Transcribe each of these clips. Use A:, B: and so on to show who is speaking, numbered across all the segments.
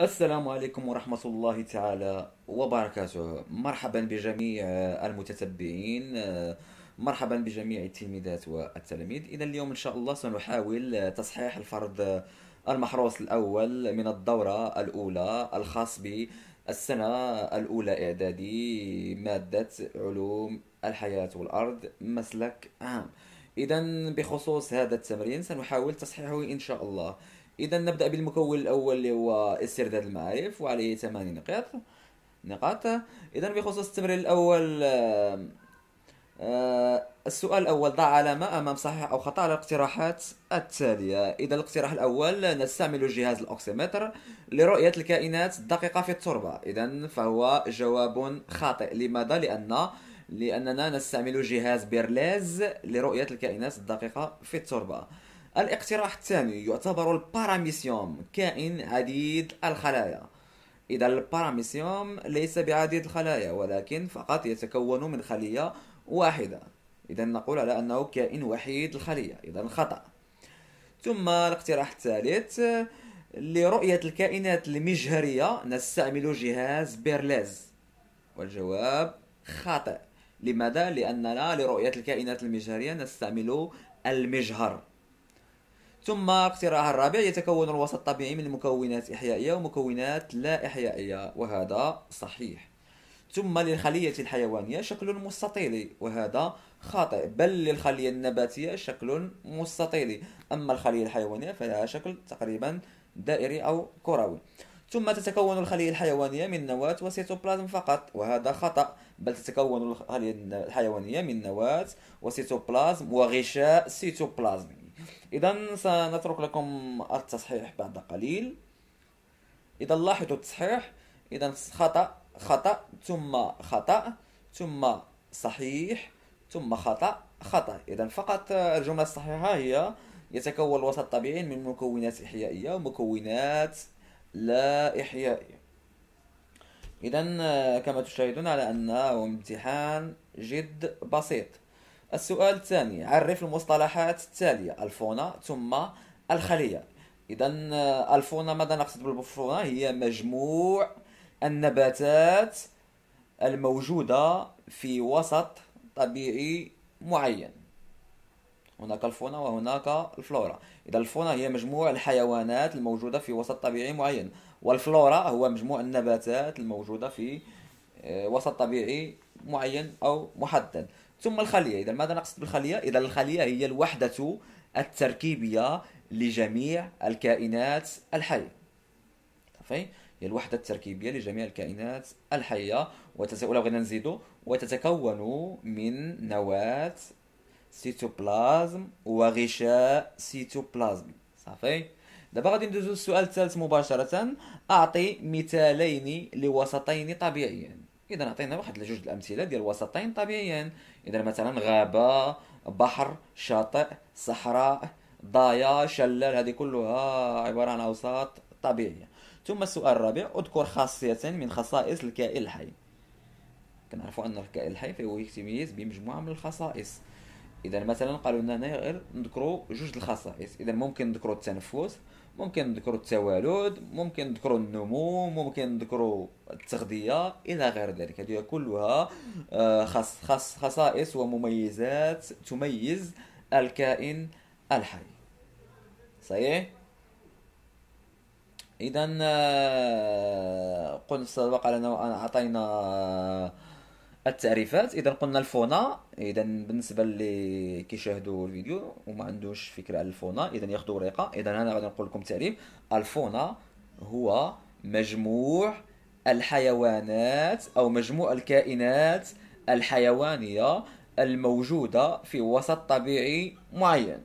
A: السلام عليكم ورحمة الله تعالى وبركاته مرحبا بجميع المتتبعين مرحبا بجميع التلميذات والتلاميذ إذا اليوم إن شاء الله سنحاول تصحيح الفرض المحروس الأول من الدورة الأولى الخاص بالسنة الأولى إعدادي مادة علوم الحياة والأرض مسلك عام إذا بخصوص هذا التمرين سنحاول تصحيحه إن شاء الله اذا نبدا بالمكون الاول اللي هو استرداد المعارف وعليه 8 نقاط نقاط اذا بخصوص التمرين الاول آه،, آه السؤال الأول ضع علامة أمام صحيح أو خطأ على الاقتراحات التالية إذا الاقتراح الأول نستعمل جهاز الأوكسيمتر لرؤية الكائنات الدقيقة في التربة إذا فهو جواب خاطئ لماذا؟ لأن لأننا نستعمل جهاز بيرليز لرؤية الكائنات الدقيقة في التربة الاقتراح الثاني يعتبر الباراميسيوم كائن عديد الخلايا إذا الباراميسيوم ليس بعديد الخلايا ولكن فقط يتكون من خلية واحدة إذا نقول على أنه كائن وحيد الخلية إذا خطأ ثم الاقتراح الثالث لرؤية الكائنات المجهرية نستعمل جهاز بيرليز والجواب خاطئ لماذا؟ لأننا لرؤية الكائنات المجهرية نستعمل المجهر ثم اقتراح الرابع يتكون الوسط الطبيعي من مكونات إحيائية ومكونات لا إحيائية وهذا صحيح ثم للخلية الحيوانية شكل مستطيلي وهذا خاطئ بل للخلية النباتية شكل مستطيلي أما الخلية الحيوانية فلها شكل تقريبا دائري أو كروي ثم تتكون الخلية الحيوانية من نواة وسيتوبلازم فقط وهذا خطأ بل تتكون الخلية الحيوانية من نواة وسيتوبلازم وغشاء سيتوبلازم إذا سنترك لكم التصحيح بعد قليل إذا لاحظوا التصحيح إذا خطأ خطأ ثم خطأ ثم صحيح ثم خطأ خطأ إذا فقط الجملة الصحيحة هي يتكون الوسط الطبيعي من مكونات إحيائية ومكونات لا إحيائية إذا كما تشاهدون على أنه امتحان جد بسيط السؤال الثاني عرف المصطلحات التالية الفونا ثم الخلية إذا آه، الفونا ماذا نقصد بالفونا هي مجموع النباتات الموجودة في وسط طبيعي معين هناك الفونا وهناك الفلورا إذا الفونا هي مجموع الحيوانات الموجودة في وسط طبيعي معين والفلورا هو مجموع النباتات الموجودة في آه، وسط طبيعي معين أو محدد ثم الخلية إذا ماذا نقصد بالخلية؟ إذا الخلية هي الوحدة التركيبية لجميع الكائنات الحية صافي هي الوحدة التركيبية لجميع الكائنات الحية وتتكون لو بغينا نزيدو وتتكون من نواة سيتوبلازم وغشاء سيتوبلازمي صافي دابا غادي ندوزو للسؤال الثالث مباشرة أعطي مثالين لوسطين طبيعيين اذا عطينا واحد لجوج الامثله ديال وسطين طبيعيين اذا مثلا غابه بحر شاطئ صحراء ضايع شلال هذه كلها عباره عن اوساط طبيعيه ثم السؤال الرابع اذكر خاصيه من خصائص الكائن الحي كنعرفوا ان الكائن الحي فهو يتميز بمجموعه من الخصائص اذا مثلا قالوا لنا غير نذكروا جوج الخصائص اذا ممكن نذكروا التنفس ممكن نذكروا التوالد ممكن نذكروا النمو ممكن نذكروا التغذيه الى غير ذلك هذه كلها آه، خص خص خصائص ومميزات تميز الكائن الحي صحيح اذا آه، قلنا سبق لنا وان اعطينا آه، التعريفات اذا قلنا الفونا اذا بالنسبه اللي كيشاهدوا الفيديو وما عندوش فكره على الفونا اذا ياخذوا ورقه اذا انا غادي نقول لكم تعريف الفونا هو مجموع الحيوانات او مجموع الكائنات الحيوانيه الموجوده في وسط طبيعي معين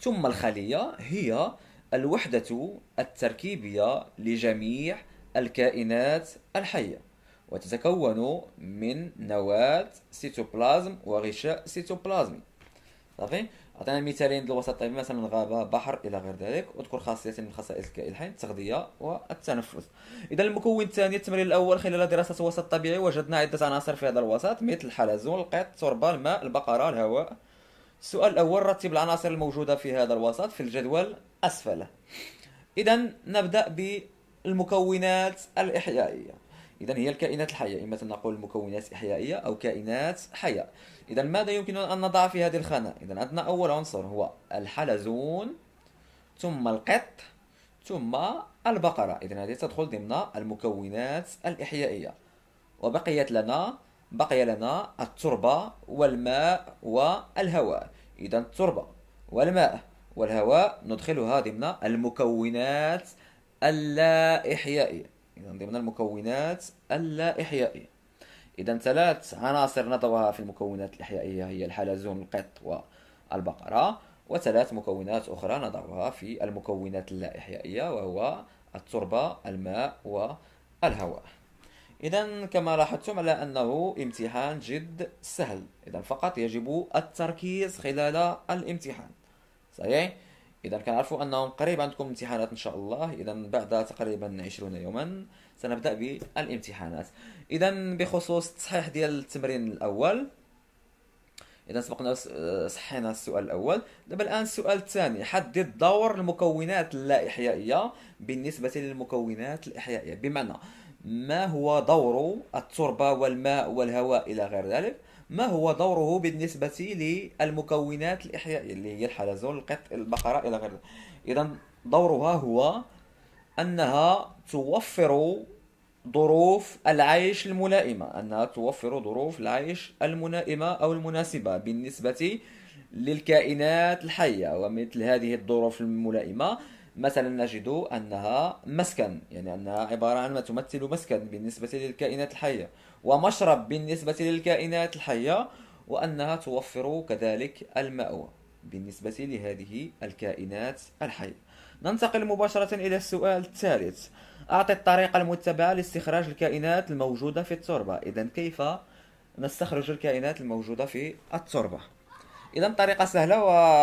A: ثم الخليه هي الوحده التركيبيه لجميع الكائنات الحيه وتتكون من نواة سيتوبلازم وغشاء سيتوبلازمي صافي عطينا مثالين الوسط الطبي مثلا غابه بحر الى غير ذلك وذكر خاصيه من خصائص الكائن الحي التغذيه والتنفس اذا المكون الثاني التمرين الاول خلال دراسه الوسط الطبيعي وجدنا عده عناصر في هذا الوسط مثل الحلزون القط التربه الماء البقره الهواء السؤال الاول رتب العناصر الموجوده في هذا الوسط في الجدول اسفله اذا نبدا بالمكونات الاحيائيه إذا هي الكائنات الحية إما نقول مكونات إحيائية أو كائنات حية إذا ماذا يمكن أن نضع في هذه الخانة إذا عندنا أول عنصر هو الحلزون ثم القط ثم البقرة إذا هذه تدخل ضمن المكونات الإحيائية وبقيت لنا بقي لنا التربة والماء والهواء إذا التربة والماء والهواء ندخلها ضمن المكونات اللا إحيائية إذا ضمن المكونات اللا إحيائية إذا ثلاث عناصر نضعها في المكونات الإحيائية هي الحلزون القط والبقرة وثلاث مكونات أخرى نضعها في المكونات اللا إحيائية وهو التربة الماء والهواء إذا كما لاحظتم على أنه امتحان جد سهل إذا فقط يجب التركيز خلال الامتحان صحيح إذا كنعرفوا أنهم قريب عندكم امتحانات إن شاء الله إذا بعد تقريبا 20 يوما سنبدأ بالامتحانات إذا بخصوص التصحيح ديال التمرين الأول إذا سبقنا صحينا السؤال الأول دابا الآن السؤال الثاني حدد دور المكونات اللا إحيائية بالنسبة للمكونات الإحيائية بمعنى ما هو دور التربة والماء والهواء إلى غير ذلك ما هو دوره بالنسبة للمكونات الإحيائية اللي هي الحلزون القط البقرة إلى غير ذلك إذا دورها هو أنها توفر ظروف العيش الملائمة أنها توفر ظروف العيش الملائمة أو المناسبة بالنسبة للكائنات الحية ومثل هذه الظروف الملائمة مثلا نجد أنها مسكن يعني أنها عبارة عن ما تمثل مسكن بالنسبة للكائنات الحية ومشرب بالنسبة للكائنات الحية وأنها توفر كذلك المأوى بالنسبة لهذه الكائنات الحية ننتقل مباشرة إلى السؤال الثالث أعطي الطريقة المتبعة لاستخراج الكائنات الموجودة في التربة إذا كيف نستخرج الكائنات الموجودة في التربة اذا طريقه سهله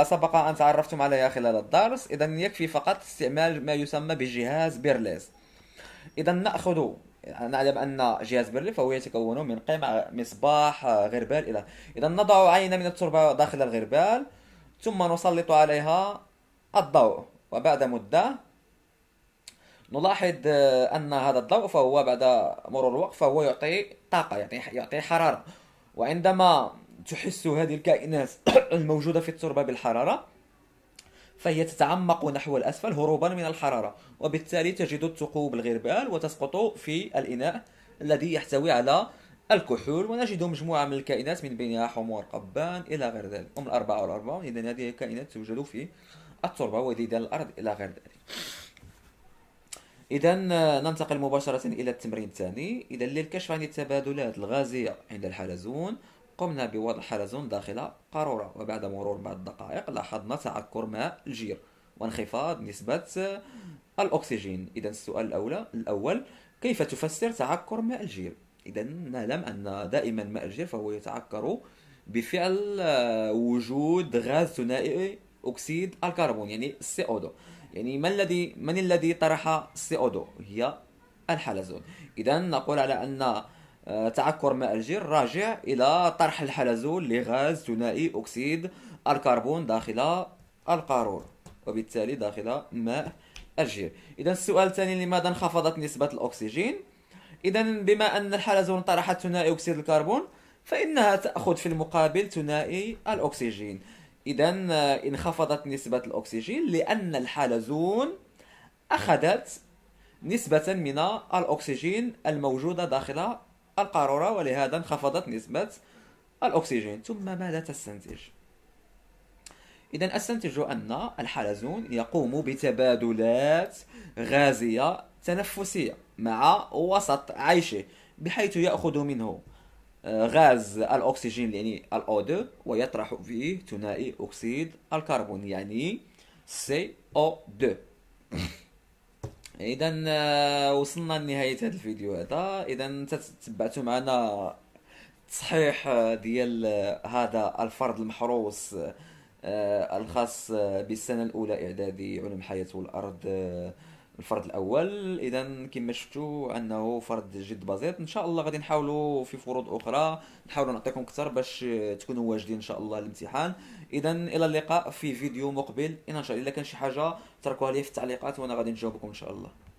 A: وسبق ان تعرفتم عليها خلال الدرس اذا يكفي فقط استعمال ما يسمى بجهاز بيرليز اذا ناخذ نعلم ان جهاز بيرليز فهو يتكون من قمع مصباح غربال الى اذا نضع عينه من التربه داخل الغربال ثم نسلط عليها الضوء وبعد مده نلاحظ ان هذا الضوء فهو بعد مرور الوقت فهو يعطي طاقه يعطي حراره وعندما تحس هذه الكائنات الموجودة في التربة بالحرارة فهي تتعمق نحو الأسفل هروبا من الحرارة وبالتالي تجد الثقوب الغربال وتسقط في الإناء الذي يحتوي على الكحول ونجد مجموعة من الكائنات من بينها حمور قبان إلى غير ذلك هم الأربعة والأربعة إذا هذه الكائنات توجد في التربة وديدان الأرض إلى غير ذلك إذا ننتقل مباشرة إلى التمرين الثاني إذا للكشف عن التبادلات الغازية عند الحلزون قمنا بوضع حلزون داخل قارورة وبعد مرور بعض الدقائق لاحظنا تعكر ماء الجير وانخفاض نسبة الأكسجين إذا السؤال الأول الأول كيف تفسر تعكر ماء الجير إذا نعلم أن دائما ماء الجير فهو يتعكر بفعل وجود غاز ثنائي أكسيد الكربون يعني CO2 يعني ما الذي من الذي طرح CO2 هي الحلزون إذا نقول على أن آه، تعكر ماء الجير راجع الى طرح الحلزون لغاز ثنائي اكسيد الكربون داخل القارور وبالتالي داخل ماء الجير اذا السؤال الثاني لماذا انخفضت نسبة الاكسجين اذا بما ان الحلزون طرحت ثنائي اكسيد الكربون فانها تاخذ في المقابل ثنائي الاكسجين اذا آه، انخفضت نسبة الاكسجين لان الحلزون اخذت نسبة من الاكسجين الموجودة داخل القارورة ولهذا انخفضت نسبة الأكسجين ثم ماذا تستنتج؟ إذا أستنتج أن الحلزون يقوم بتبادلات غازية تنفسية مع وسط عيشه بحيث يأخذ منه آه، غاز الأكسجين يعني 2 ويطرح فيه ثنائي أكسيد الكربون يعني CO2 اذا آه، وصلنا لنهايه هذا الفيديو هذا اذا انت تبعتوا معنا تصحيح آه، ديال آه، هذا الفرد المحروس الخاص بالسنه الاولى اعدادي علم الحياه والارض الفرد الاول اذا كما شفتوا انه فرد جد بسيط ان شاء الله غادي نحاولوا في فروض اخرى نحاولوا نعطيكم اكثر باش تكونوا واجدين ان شاء الله الامتحان اذا الى اللقاء في فيديو مقبل ان شاء الله الا كان شي حاجه تركوها لي في التعليقات وانا غادي نجاوبكم ان شاء الله